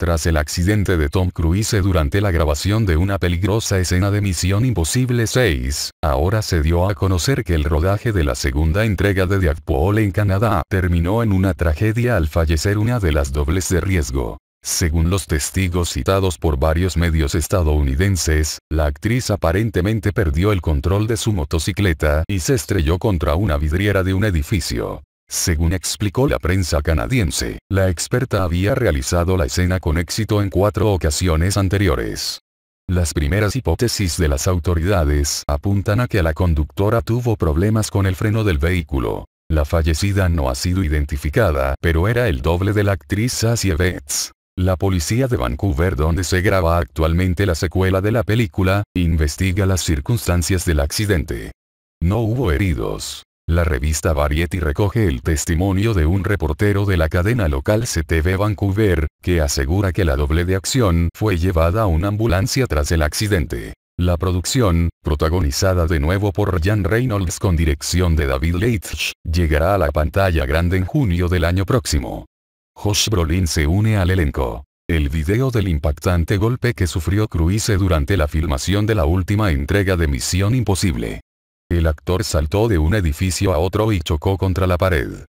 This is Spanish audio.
Tras el accidente de Tom Cruise durante la grabación de una peligrosa escena de Misión Imposible 6, ahora se dio a conocer que el rodaje de la segunda entrega de Deadpool en Canadá terminó en una tragedia al fallecer una de las dobles de riesgo. Según los testigos citados por varios medios estadounidenses, la actriz aparentemente perdió el control de su motocicleta y se estrelló contra una vidriera de un edificio. Según explicó la prensa canadiense, la experta había realizado la escena con éxito en cuatro ocasiones anteriores. Las primeras hipótesis de las autoridades apuntan a que la conductora tuvo problemas con el freno del vehículo. La fallecida no ha sido identificada, pero era el doble de la actriz Sasie Betts. La policía de Vancouver donde se graba actualmente la secuela de la película, investiga las circunstancias del accidente. No hubo heridos. La revista Variety recoge el testimonio de un reportero de la cadena local CTV Vancouver, que asegura que la doble de acción fue llevada a una ambulancia tras el accidente. La producción, protagonizada de nuevo por Jan Reynolds con dirección de David Leitch, llegará a la pantalla grande en junio del año próximo. Josh Brolin se une al elenco. El video del impactante golpe que sufrió Cruise durante la filmación de la última entrega de Misión Imposible el actor saltó de un edificio a otro y chocó contra la pared.